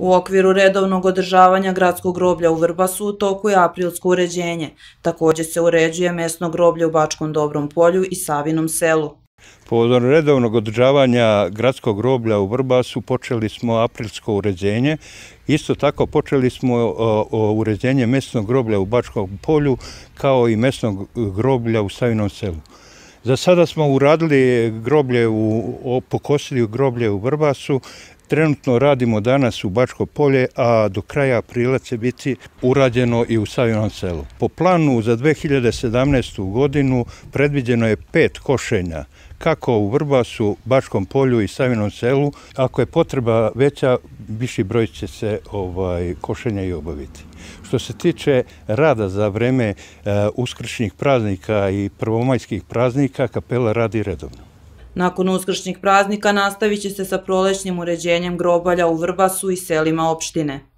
U okviru redovnog održavanja gradskog groblja u Vrbasu u toku je aprilsko uređenje. Također se uređuje mesno groblje u Bačkom Dobrom polju i Savinom selu. Povodom redovnog održavanja gradskog groblja u Vrbasu počeli smo aprilsko uređenje. Isto tako počeli smo e, uređenje mesnog groblja u Bačkom polju kao i mesnog groblja u Savinom selu. Za sada smo uradili groblje, u, pokosili groblje u Vrbasu, Trenutno radimo danas u Bačko polje, a do kraja aprila će biti urađeno i u Savinom selu. Po planu za 2017. godinu predviđeno je pet košenja, kako u Vrbasu, Bačkom polju i Savinom selu. Ako je potreba veća, viši broj će se ovaj, košenja i obaviti. Što se tiče rada za vreme e, uskršnjih praznika i prvomajskih praznika, kapela radi redovno. Nakon uskršnjih praznika nastavit će se sa prolećnim uređenjem grobalja u Vrbasu i selima opštine.